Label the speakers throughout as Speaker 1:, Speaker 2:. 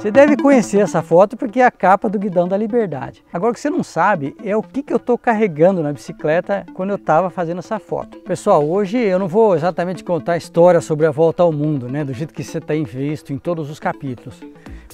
Speaker 1: Você deve conhecer essa foto porque é a capa do guidão da liberdade. Agora o que você não sabe é o que, que eu estou carregando na bicicleta quando eu estava fazendo essa foto. Pessoal, hoje eu não vou exatamente contar a história sobre a volta ao mundo, né, do jeito que você tem visto em todos os capítulos.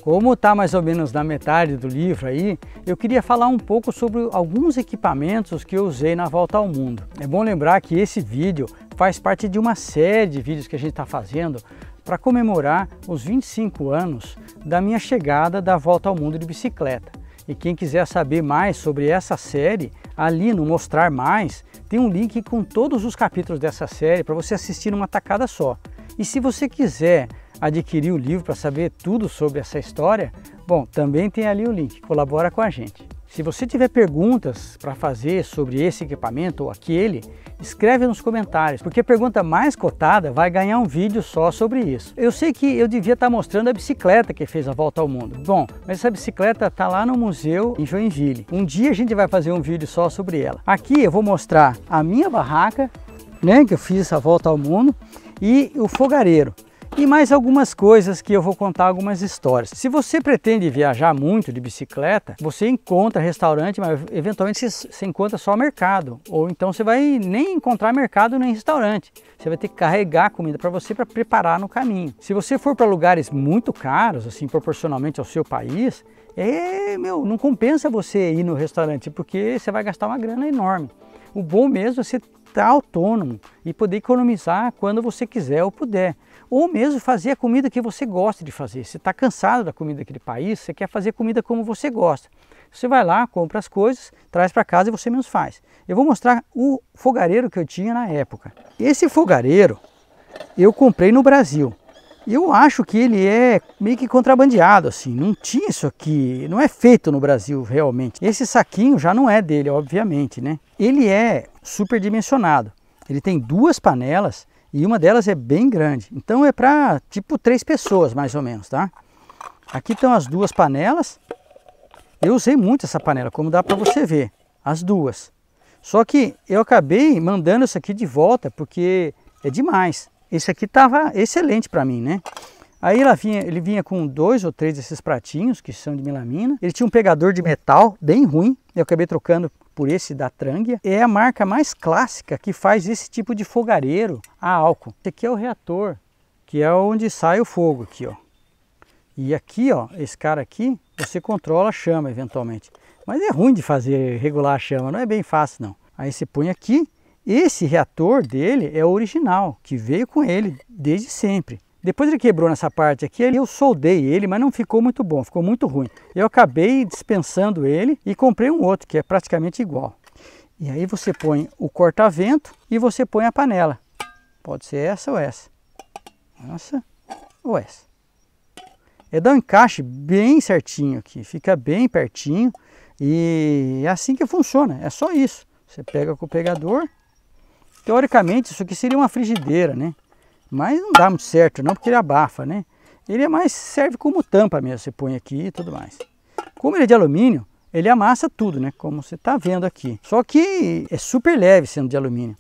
Speaker 1: Como está mais ou menos na metade do livro aí, eu queria falar um pouco sobre alguns equipamentos que eu usei na volta ao mundo. É bom lembrar que esse vídeo faz parte de uma série de vídeos que a gente está fazendo para comemorar os 25 anos da minha chegada da Volta ao Mundo de Bicicleta. E quem quiser saber mais sobre essa série, ali no Mostrar Mais, tem um link com todos os capítulos dessa série para você assistir numa tacada só. E se você quiser adquirir o livro para saber tudo sobre essa história, bom, também tem ali o link. Colabora com a gente. Se você tiver perguntas para fazer sobre esse equipamento ou aquele, escreve nos comentários, porque a pergunta mais cotada vai ganhar um vídeo só sobre isso. Eu sei que eu devia estar tá mostrando a bicicleta que fez a volta ao mundo. Bom, mas essa bicicleta está lá no museu em Joinville. Um dia a gente vai fazer um vídeo só sobre ela. Aqui eu vou mostrar a minha barraca, né, que eu fiz essa volta ao mundo, e o fogareiro e mais algumas coisas que eu vou contar algumas histórias. Se você pretende viajar muito de bicicleta, você encontra restaurante, mas eventualmente você encontra só mercado, ou então você vai nem encontrar mercado nem restaurante. Você vai ter que carregar comida para você para preparar no caminho. Se você for para lugares muito caros, assim proporcionalmente ao seu país, é, meu, não compensa você ir no restaurante porque você vai gastar uma grana enorme. O bom mesmo é você estar autônomo e poder economizar quando você quiser ou puder. Ou mesmo fazer a comida que você gosta de fazer. Você está cansado da comida daquele país, você quer fazer comida como você gosta. Você vai lá, compra as coisas, traz para casa e você mesmo faz. Eu vou mostrar o fogareiro que eu tinha na época. Esse fogareiro eu comprei no Brasil eu acho que ele é meio que contrabandeado, assim. Não tinha isso aqui, não é feito no Brasil realmente. Esse saquinho já não é dele, obviamente, né? Ele é superdimensionado. Ele tem duas panelas e uma delas é bem grande. Então é para tipo três pessoas mais ou menos, tá? Aqui estão as duas panelas. Eu usei muito essa panela, como dá para você ver, as duas. Só que eu acabei mandando isso aqui de volta porque é demais. Esse aqui estava excelente para mim, né? Aí vinha, ele vinha com dois ou três desses pratinhos, que são de melamina. Ele tinha um pegador de metal bem ruim, eu acabei trocando por esse da Trangia. É a marca mais clássica que faz esse tipo de fogareiro a álcool. Esse aqui é o reator, que é onde sai o fogo aqui, ó. E aqui, ó, esse cara aqui, você controla a chama eventualmente. Mas é ruim de fazer regular a chama, não é bem fácil não. Aí você põe aqui, esse reator dele é original, que veio com ele desde sempre. Depois ele quebrou nessa parte aqui, eu soldei ele, mas não ficou muito bom, ficou muito ruim. Eu acabei dispensando ele e comprei um outro, que é praticamente igual. E aí você põe o corta-vento e você põe a panela. Pode ser essa ou essa. essa ou essa. É dar um encaixe bem certinho aqui, fica bem pertinho. E é assim que funciona, é só isso. Você pega com o pegador, Teoricamente, isso aqui seria uma frigideira, né? Mas não dá muito certo não, porque ele abafa, né? Ele é mais, serve como tampa mesmo, você põe aqui e tudo mais. Como ele é de alumínio, ele amassa tudo, né? Como você está vendo aqui. Só que é super leve sendo de alumínio.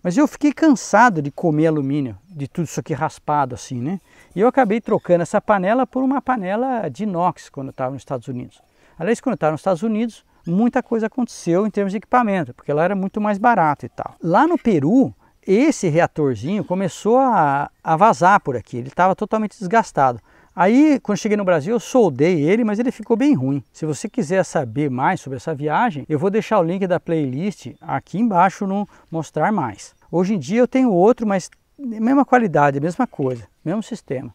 Speaker 1: Mas eu fiquei cansado de comer alumínio, de tudo isso aqui raspado assim, né? E eu acabei trocando essa panela por uma panela de inox quando eu estava nos Estados Unidos. Aliás, quando eu estava nos Estados Unidos, muita coisa aconteceu em termos de equipamento, porque lá era muito mais barato e tal. Lá no Peru, esse reatorzinho começou a, a vazar por aqui, ele estava totalmente desgastado. Aí, quando cheguei no Brasil, eu soldei ele, mas ele ficou bem ruim. Se você quiser saber mais sobre essa viagem, eu vou deixar o link da playlist aqui embaixo no Mostrar Mais. Hoje em dia eu tenho outro, mas mesma qualidade, mesma coisa, mesmo sistema.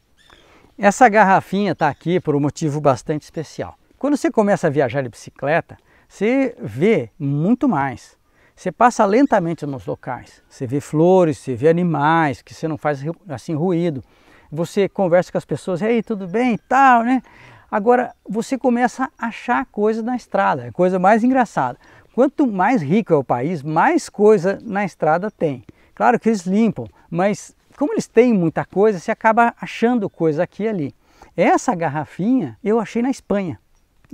Speaker 1: Essa garrafinha está aqui por um motivo bastante especial. Quando você começa a viajar de bicicleta, você vê muito mais. Você passa lentamente nos locais. Você vê flores, você vê animais, que você não faz assim ruído. Você conversa com as pessoas, aí, tudo bem e tal, né? Agora você começa a achar coisa na estrada, é coisa mais engraçada. Quanto mais rico é o país, mais coisa na estrada tem. Claro que eles limpam, mas como eles têm muita coisa, você acaba achando coisa aqui e ali. Essa garrafinha eu achei na Espanha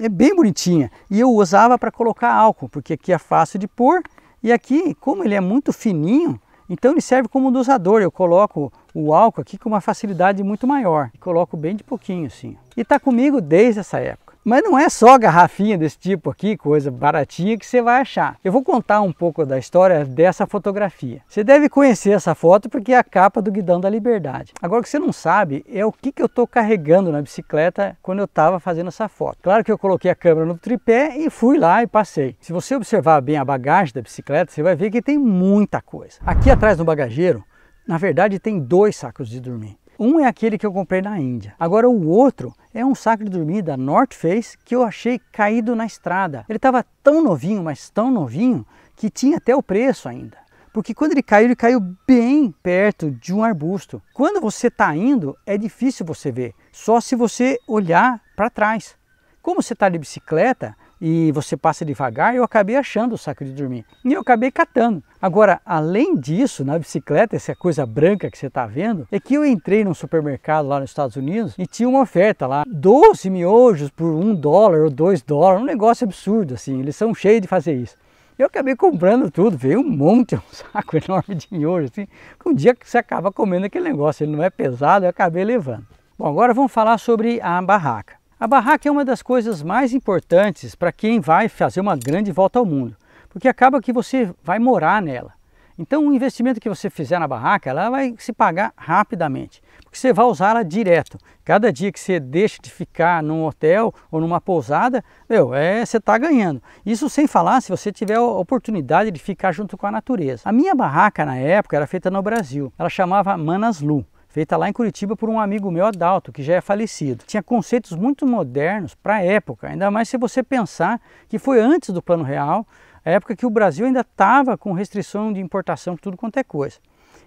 Speaker 1: é bem bonitinha. E eu usava para colocar álcool, porque aqui é fácil de pôr. E aqui, como ele é muito fininho, então ele serve como dosador. Eu coloco o álcool aqui com uma facilidade muito maior. Coloco bem de pouquinho, sim. E está comigo desde essa época. Mas não é só garrafinha desse tipo aqui, coisa baratinha que você vai achar. Eu vou contar um pouco da história dessa fotografia. Você deve conhecer essa foto porque é a capa do guidão da liberdade. Agora o que você não sabe é o que, que eu estou carregando na bicicleta quando eu estava fazendo essa foto. Claro que eu coloquei a câmera no tripé e fui lá e passei. Se você observar bem a bagagem da bicicleta, você vai ver que tem muita coisa. Aqui atrás no bagageiro, na verdade tem dois sacos de dormir. Um é aquele que eu comprei na Índia. Agora o outro é um saco de dormir da North Face que eu achei caído na estrada. Ele estava tão novinho, mas tão novinho, que tinha até o preço ainda. Porque quando ele caiu, ele caiu bem perto de um arbusto. Quando você está indo, é difícil você ver, só se você olhar para trás. Como você está de bicicleta, e você passa devagar, eu acabei achando o saco de dormir. E eu acabei catando. Agora, além disso, na bicicleta, essa coisa branca que você está vendo, é que eu entrei num supermercado lá nos Estados Unidos e tinha uma oferta lá, 12 miojos por um dólar ou dois dólares, um negócio absurdo assim, eles são cheios de fazer isso. Eu acabei comprando tudo, veio um monte, um saco enorme de miojo, assim, um dia que você acaba comendo aquele negócio, ele não é pesado, eu acabei levando. Bom, agora vamos falar sobre a barraca. A barraca é uma das coisas mais importantes para quem vai fazer uma grande volta ao mundo, porque acaba que você vai morar nela. Então o investimento que você fizer na barraca, ela vai se pagar rapidamente, porque você vai usá-la direto. Cada dia que você deixa de ficar num hotel ou numa pousada, meu, é, você está ganhando. Isso sem falar se você tiver a oportunidade de ficar junto com a natureza. A minha barraca na época era feita no Brasil, ela chamava Manaslu feita lá em Curitiba por um amigo meu, Adalto, que já é falecido. Tinha conceitos muito modernos para a época, ainda mais se você pensar que foi antes do Plano Real, a época que o Brasil ainda estava com restrição de importação por tudo quanto é coisa.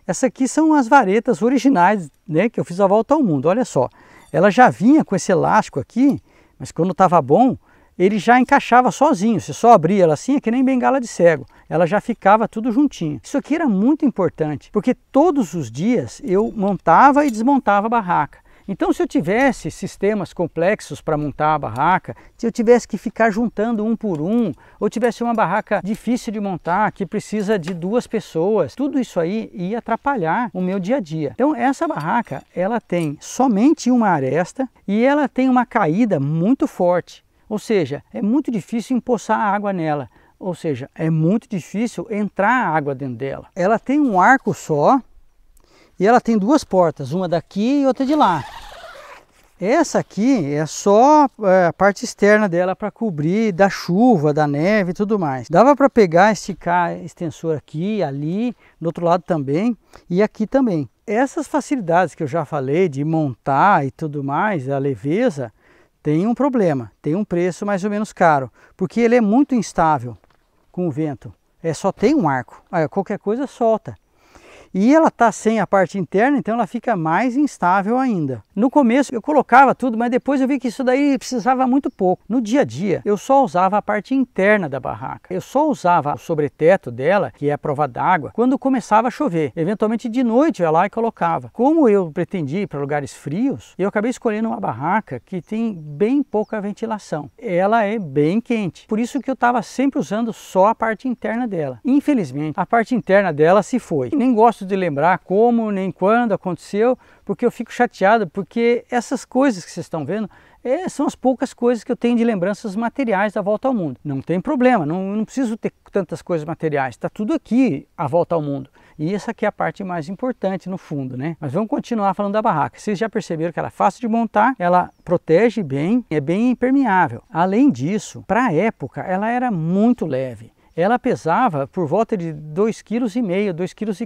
Speaker 1: Essa aqui são as varetas originais né, que eu fiz a volta ao mundo, olha só. Ela já vinha com esse elástico aqui, mas quando estava bom, ele já encaixava sozinho, se só abria ela assim, é que nem bengala de cego, ela já ficava tudo juntinho. Isso aqui era muito importante, porque todos os dias eu montava e desmontava a barraca. Então, se eu tivesse sistemas complexos para montar a barraca, se eu tivesse que ficar juntando um por um, ou tivesse uma barraca difícil de montar, que precisa de duas pessoas, tudo isso aí ia atrapalhar o meu dia a dia. Então, essa barraca, ela tem somente uma aresta e ela tem uma caída muito forte. Ou seja, é muito difícil empoçar água nela, ou seja, é muito difícil entrar água dentro dela. Ela tem um arco só e ela tem duas portas, uma daqui e outra de lá. Essa aqui é só é, a parte externa dela para cobrir da chuva, da neve e tudo mais. Dava para pegar, esticar extensor aqui, ali, do outro lado também e aqui também. Essas facilidades que eu já falei de montar e tudo mais, a leveza, tem um problema, tem um preço mais ou menos caro, porque ele é muito instável com o vento. É só tem um arco, Aí, qualquer coisa solta e ela está sem a parte interna, então ela fica mais instável ainda. No começo eu colocava tudo, mas depois eu vi que isso daí precisava muito pouco. No dia a dia eu só usava a parte interna da barraca, eu só usava o sobreteto dela, que é a prova d'água, quando começava a chover. Eventualmente de noite eu ia lá e colocava. Como eu pretendia ir para lugares frios, eu acabei escolhendo uma barraca que tem bem pouca ventilação. Ela é bem quente, por isso que eu estava sempre usando só a parte interna dela. Infelizmente a parte interna dela se foi. Nem gosto de lembrar como nem quando aconteceu, porque eu fico chateado, porque essas coisas que vocês estão vendo é, são as poucas coisas que eu tenho de lembranças materiais da volta ao mundo. Não tem problema, não, não preciso ter tantas coisas materiais, está tudo aqui a volta ao mundo. E essa aqui é a parte mais importante no fundo, né? Mas vamos continuar falando da barraca. Vocês já perceberam que ela é fácil de montar, ela protege bem, é bem impermeável. Além disso, para a época, ela era muito leve ela pesava por volta de 2,5 kg, 2,4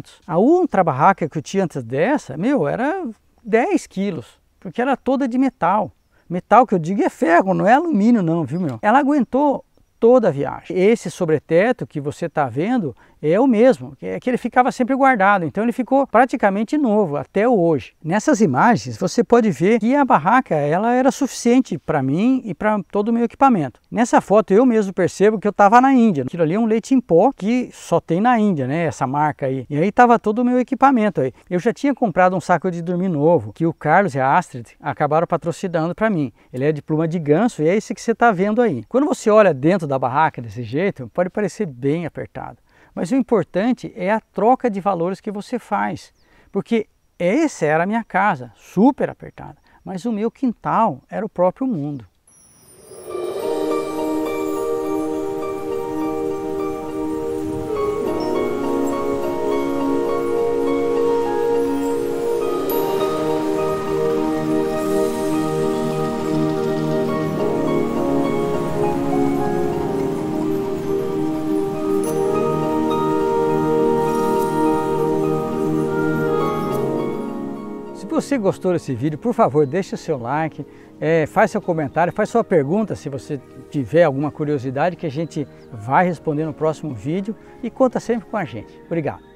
Speaker 1: kg. A outra barraca que eu tinha antes dessa, meu, era 10 quilos, porque era toda de metal. Metal que eu digo é ferro, não é alumínio não, viu meu? Ela aguentou toda a viagem. Esse sobreteto que você está vendo é o mesmo, é que ele ficava sempre guardado, então ele ficou praticamente novo até hoje. Nessas imagens você pode ver que a barraca ela era suficiente para mim e para todo o meu equipamento. Nessa foto eu mesmo percebo que eu estava na Índia, aquilo ali é um leite em pó que só tem na Índia, né, essa marca aí. E aí estava todo o meu equipamento aí. Eu já tinha comprado um saco de dormir novo, que o Carlos e a Astrid acabaram patrocinando para mim. Ele é de pluma de ganso e é esse que você está vendo aí. Quando você olha dentro da barraca desse jeito pode parecer bem apertado, mas o importante é a troca de valores que você faz, porque essa era a minha casa, super apertada, mas o meu quintal era o próprio mundo. você gostou desse vídeo, por favor, deixe o seu like, é, faz seu comentário, faz sua pergunta se você tiver alguma curiosidade que a gente vai responder no próximo vídeo e conta sempre com a gente. Obrigado.